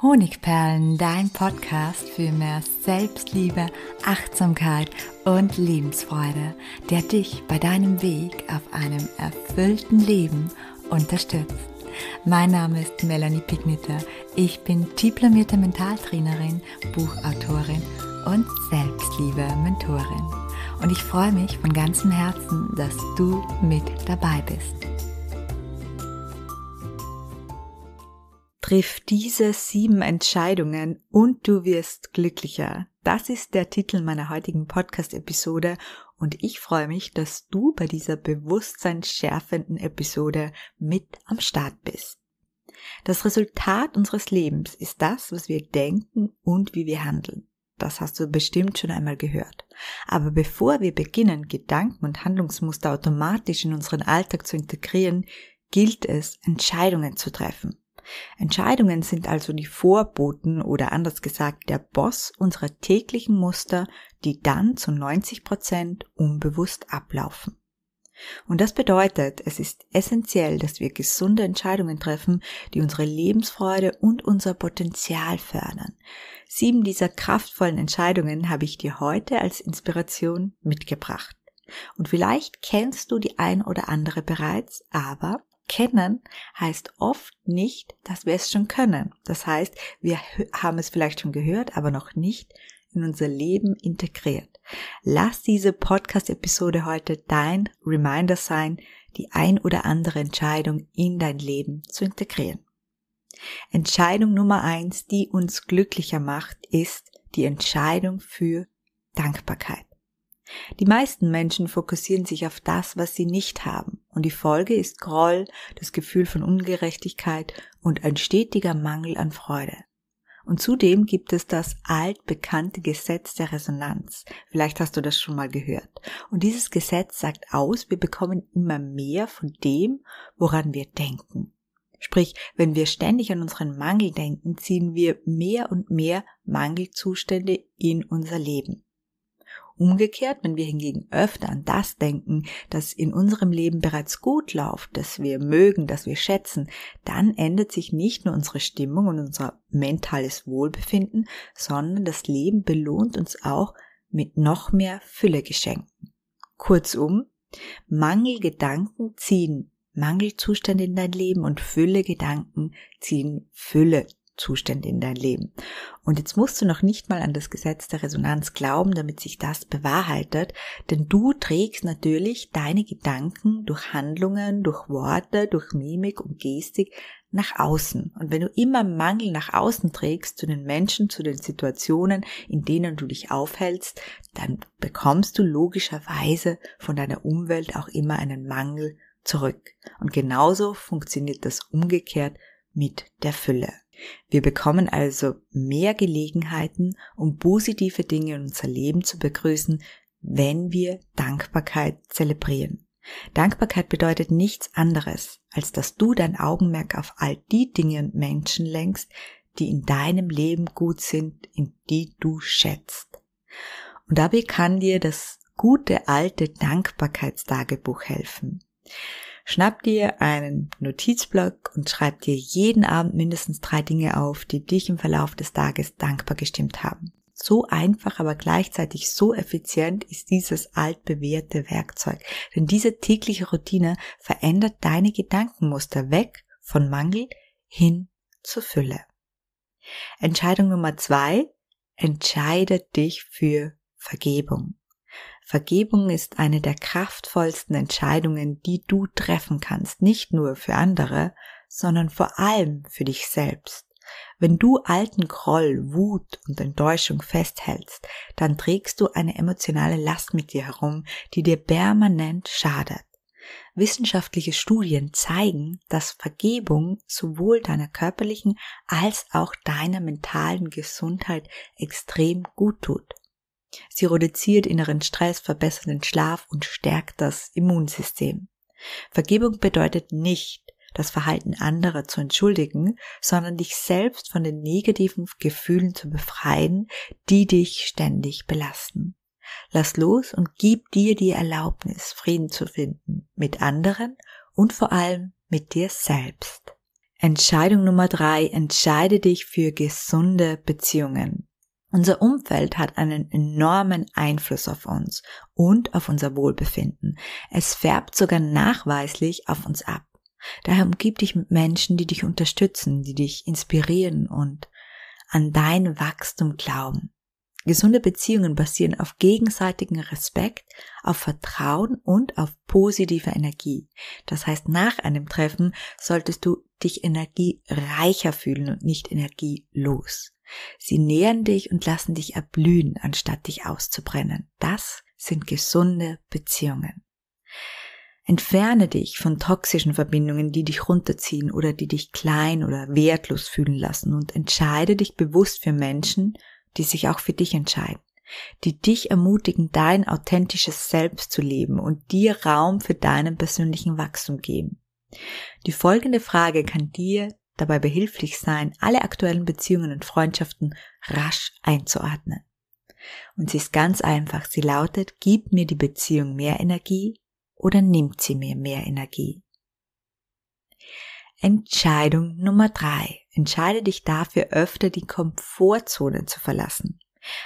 Honigperlen, dein Podcast für mehr Selbstliebe, Achtsamkeit und Lebensfreude, der dich bei deinem Weg auf einem erfüllten Leben unterstützt. Mein Name ist Melanie Pigniter. Ich bin diplomierte Mentaltrainerin, Buchautorin und Selbstliebe-Mentorin. Und ich freue mich von ganzem Herzen, dass du mit dabei bist. Triff diese sieben Entscheidungen und du wirst glücklicher. Das ist der Titel meiner heutigen Podcast-Episode und ich freue mich, dass du bei dieser bewusstseinsschärfenden Episode mit am Start bist. Das Resultat unseres Lebens ist das, was wir denken und wie wir handeln. Das hast du bestimmt schon einmal gehört. Aber bevor wir beginnen, Gedanken und Handlungsmuster automatisch in unseren Alltag zu integrieren, gilt es, Entscheidungen zu treffen. Entscheidungen sind also die Vorboten oder anders gesagt der Boss unserer täglichen Muster, die dann zu 90 Prozent unbewusst ablaufen. Und das bedeutet, es ist essentiell, dass wir gesunde Entscheidungen treffen, die unsere Lebensfreude und unser Potenzial fördern. Sieben dieser kraftvollen Entscheidungen habe ich dir heute als Inspiration mitgebracht. Und vielleicht kennst du die ein oder andere bereits, aber kennen, heißt oft nicht, dass wir es schon können. Das heißt, wir haben es vielleicht schon gehört, aber noch nicht in unser Leben integriert. Lass diese Podcast-Episode heute dein Reminder sein, die ein oder andere Entscheidung in dein Leben zu integrieren. Entscheidung Nummer eins, die uns glücklicher macht, ist die Entscheidung für Dankbarkeit. Die meisten Menschen fokussieren sich auf das, was sie nicht haben. Und die Folge ist Groll, das Gefühl von Ungerechtigkeit und ein stetiger Mangel an Freude. Und zudem gibt es das altbekannte Gesetz der Resonanz. Vielleicht hast du das schon mal gehört. Und dieses Gesetz sagt aus, wir bekommen immer mehr von dem, woran wir denken. Sprich, wenn wir ständig an unseren Mangel denken, ziehen wir mehr und mehr Mangelzustände in unser Leben. Umgekehrt, wenn wir hingegen öfter an das denken, das in unserem Leben bereits gut läuft, das wir mögen, das wir schätzen, dann ändert sich nicht nur unsere Stimmung und unser mentales Wohlbefinden, sondern das Leben belohnt uns auch mit noch mehr Füllegeschenken. Kurzum, Mangelgedanken ziehen Mangelzustände in dein Leben und Füllegedanken ziehen Fülle Zustände in dein Leben. Und jetzt musst du noch nicht mal an das Gesetz der Resonanz glauben, damit sich das bewahrheitet, denn du trägst natürlich deine Gedanken durch Handlungen, durch Worte, durch Mimik und Gestik nach außen. Und wenn du immer Mangel nach außen trägst zu den Menschen, zu den Situationen, in denen du dich aufhältst, dann bekommst du logischerweise von deiner Umwelt auch immer einen Mangel zurück. Und genauso funktioniert das umgekehrt mit der Fülle. Wir bekommen also mehr Gelegenheiten, um positive Dinge in unser Leben zu begrüßen, wenn wir Dankbarkeit zelebrieren. Dankbarkeit bedeutet nichts anderes, als dass du dein Augenmerk auf all die Dinge und Menschen lenkst, die in deinem Leben gut sind, in die du schätzt. Und dabei kann dir das gute alte Dankbarkeitstagebuch helfen. Schnapp dir einen Notizblock und schreib dir jeden Abend mindestens drei Dinge auf, die dich im Verlauf des Tages dankbar gestimmt haben. So einfach, aber gleichzeitig so effizient ist dieses altbewährte Werkzeug. Denn diese tägliche Routine verändert deine Gedankenmuster weg von Mangel hin zur Fülle. Entscheidung Nummer zwei, entscheide dich für Vergebung. Vergebung ist eine der kraftvollsten Entscheidungen, die du treffen kannst, nicht nur für andere, sondern vor allem für dich selbst. Wenn du alten Groll, Wut und Enttäuschung festhältst, dann trägst du eine emotionale Last mit dir herum, die dir permanent schadet. Wissenschaftliche Studien zeigen, dass Vergebung sowohl deiner körperlichen als auch deiner mentalen Gesundheit extrem gut tut. Sie reduziert inneren Stress, verbessert den Schlaf und stärkt das Immunsystem. Vergebung bedeutet nicht, das Verhalten anderer zu entschuldigen, sondern dich selbst von den negativen Gefühlen zu befreien, die dich ständig belasten. Lass los und gib dir die Erlaubnis, Frieden zu finden mit anderen und vor allem mit dir selbst. Entscheidung Nummer drei, entscheide dich für gesunde Beziehungen. Unser Umfeld hat einen enormen Einfluss auf uns und auf unser Wohlbefinden. Es färbt sogar nachweislich auf uns ab. Daher umgib dich mit Menschen, die dich unterstützen, die dich inspirieren und an dein Wachstum glauben. Gesunde Beziehungen basieren auf gegenseitigem Respekt, auf Vertrauen und auf positiver Energie. Das heißt, nach einem Treffen solltest du dich energiereicher fühlen und nicht energielos. Sie nähern dich und lassen dich erblühen, anstatt dich auszubrennen. Das sind gesunde Beziehungen. Entferne dich von toxischen Verbindungen, die dich runterziehen oder die dich klein oder wertlos fühlen lassen und entscheide dich bewusst für Menschen, die sich auch für dich entscheiden, die dich ermutigen, dein authentisches Selbst zu leben und dir Raum für deinen persönlichen Wachstum geben. Die folgende Frage kann dir dabei behilflich sein, alle aktuellen Beziehungen und Freundschaften rasch einzuordnen. Und sie ist ganz einfach. Sie lautet, gibt mir die Beziehung mehr Energie oder nimmt sie mir mehr Energie? Entscheidung Nummer drei. Entscheide dich dafür, öfter die Komfortzone zu verlassen.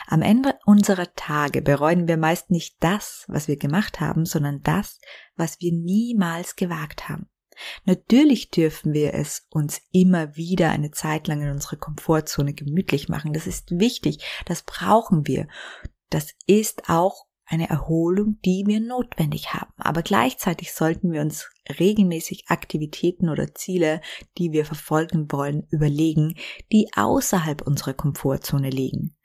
Am Ende unserer Tage bereuen wir meist nicht das, was wir gemacht haben, sondern das, was wir niemals gewagt haben. Natürlich dürfen wir es uns immer wieder eine Zeit lang in unserer Komfortzone gemütlich machen. Das ist wichtig. Das brauchen wir. Das ist auch eine Erholung, die wir notwendig haben. Aber gleichzeitig sollten wir uns regelmäßig Aktivitäten oder Ziele, die wir verfolgen wollen, überlegen, die außerhalb unserer Komfortzone liegen.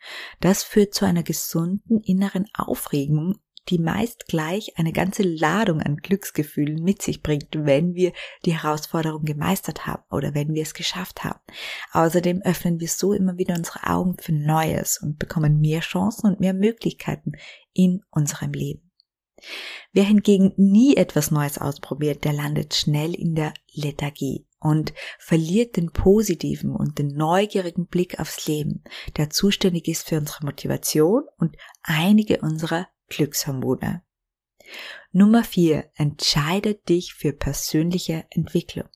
Das führt zu einer gesunden inneren Aufregung die meist gleich eine ganze Ladung an Glücksgefühlen mit sich bringt, wenn wir die Herausforderung gemeistert haben oder wenn wir es geschafft haben. Außerdem öffnen wir so immer wieder unsere Augen für Neues und bekommen mehr Chancen und mehr Möglichkeiten in unserem Leben. Wer hingegen nie etwas Neues ausprobiert, der landet schnell in der Lethargie und verliert den positiven und den neugierigen Blick aufs Leben, der zuständig ist für unsere Motivation und einige unserer Glückshormone. Nummer vier: Entscheide dich für persönliche Entwicklung.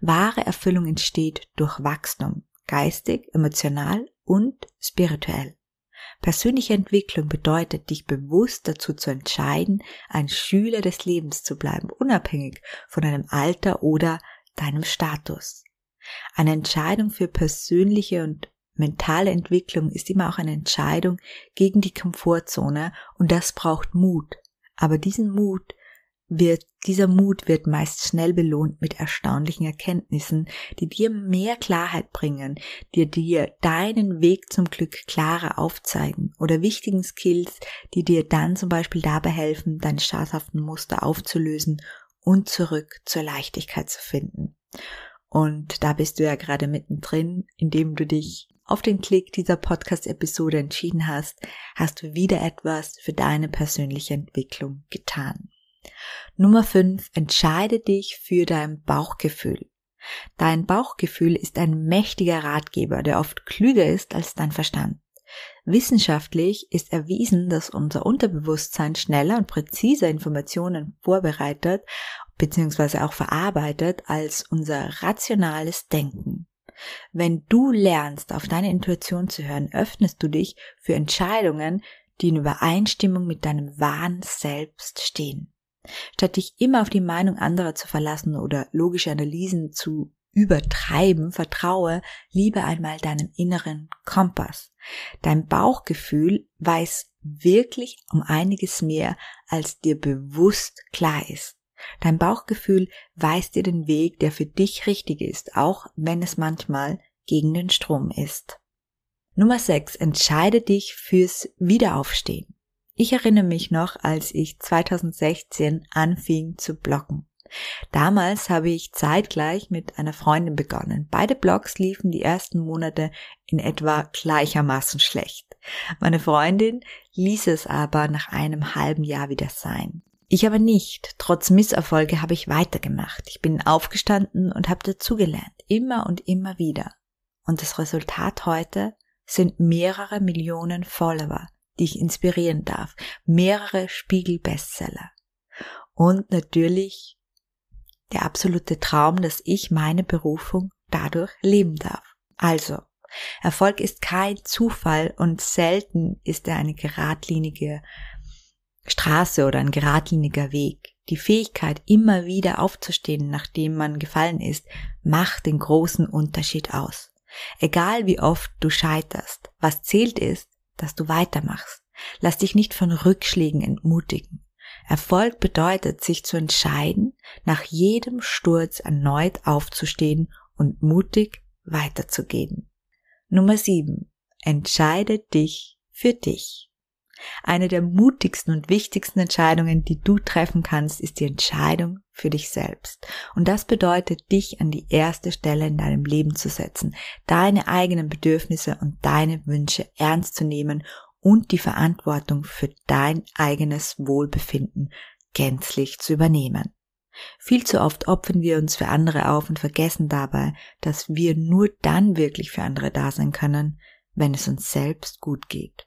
Wahre Erfüllung entsteht durch Wachstum, geistig, emotional und spirituell. Persönliche Entwicklung bedeutet, dich bewusst dazu zu entscheiden, ein Schüler des Lebens zu bleiben, unabhängig von deinem Alter oder deinem Status. Eine Entscheidung für persönliche und Mentale Entwicklung ist immer auch eine Entscheidung gegen die Komfortzone und das braucht Mut. Aber diesen Mut wird, dieser Mut wird meist schnell belohnt mit erstaunlichen Erkenntnissen, die dir mehr Klarheit bringen, die dir deinen Weg zum Glück klarer aufzeigen oder wichtigen Skills, die dir dann zum Beispiel dabei helfen, deine schadhaften Muster aufzulösen und zurück zur Leichtigkeit zu finden. Und da bist du ja gerade mittendrin, indem du dich auf den Klick dieser Podcast-Episode entschieden hast, hast du wieder etwas für deine persönliche Entwicklung getan. Nummer 5. Entscheide dich für dein Bauchgefühl. Dein Bauchgefühl ist ein mächtiger Ratgeber, der oft klüger ist als dein Verstand. Wissenschaftlich ist erwiesen, dass unser Unterbewusstsein schneller und präziser Informationen vorbereitet bzw. auch verarbeitet als unser rationales Denken. Wenn du lernst, auf deine Intuition zu hören, öffnest du dich für Entscheidungen, die in Übereinstimmung mit deinem wahren Selbst stehen. Statt dich immer auf die Meinung anderer zu verlassen oder logische Analysen zu übertreiben, vertraue lieber einmal deinem inneren Kompass. Dein Bauchgefühl weiß wirklich um einiges mehr, als dir bewusst klar ist. Dein Bauchgefühl weist dir den Weg, der für dich richtig ist, auch wenn es manchmal gegen den Strom ist. Nummer 6. Entscheide dich fürs Wiederaufstehen. Ich erinnere mich noch, als ich 2016 anfing zu blocken. Damals habe ich zeitgleich mit einer Freundin begonnen. Beide Blogs liefen die ersten Monate in etwa gleichermaßen schlecht. Meine Freundin ließ es aber nach einem halben Jahr wieder sein. Ich aber nicht. Trotz Misserfolge habe ich weitergemacht. Ich bin aufgestanden und habe dazugelernt. Immer und immer wieder. Und das Resultat heute sind mehrere Millionen Follower, die ich inspirieren darf. Mehrere Spiegel-Bestseller. Und natürlich der absolute Traum, dass ich meine Berufung dadurch leben darf. Also, Erfolg ist kein Zufall und selten ist er eine geradlinige Straße oder ein geradliniger Weg. Die Fähigkeit, immer wieder aufzustehen, nachdem man gefallen ist, macht den großen Unterschied aus. Egal wie oft du scheiterst, was zählt ist, dass du weitermachst. Lass dich nicht von Rückschlägen entmutigen. Erfolg bedeutet, sich zu entscheiden, nach jedem Sturz erneut aufzustehen und mutig weiterzugehen. Nummer 7. Entscheide dich für dich. Eine der mutigsten und wichtigsten Entscheidungen, die du treffen kannst, ist die Entscheidung für dich selbst. Und das bedeutet, dich an die erste Stelle in deinem Leben zu setzen, deine eigenen Bedürfnisse und deine Wünsche ernst zu nehmen und die Verantwortung für dein eigenes Wohlbefinden gänzlich zu übernehmen. Viel zu oft opfern wir uns für andere auf und vergessen dabei, dass wir nur dann wirklich für andere da sein können, wenn es uns selbst gut geht.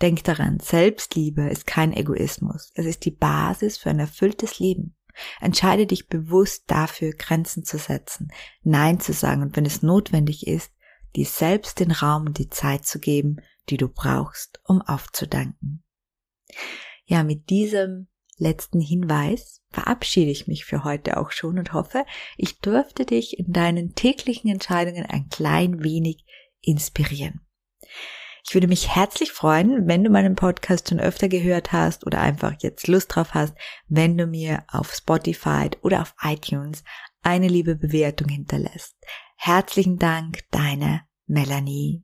Denk daran, Selbstliebe ist kein Egoismus. Es ist die Basis für ein erfülltes Leben. Entscheide dich bewusst dafür, Grenzen zu setzen, Nein zu sagen und wenn es notwendig ist, dir selbst den Raum und die Zeit zu geben, die du brauchst, um aufzudanken. Ja, mit diesem letzten Hinweis verabschiede ich mich für heute auch schon und hoffe, ich dürfte dich in deinen täglichen Entscheidungen ein klein wenig inspirieren. Ich würde mich herzlich freuen, wenn du meinen Podcast schon öfter gehört hast oder einfach jetzt Lust drauf hast, wenn du mir auf Spotify oder auf iTunes eine liebe Bewertung hinterlässt. Herzlichen Dank, deine Melanie.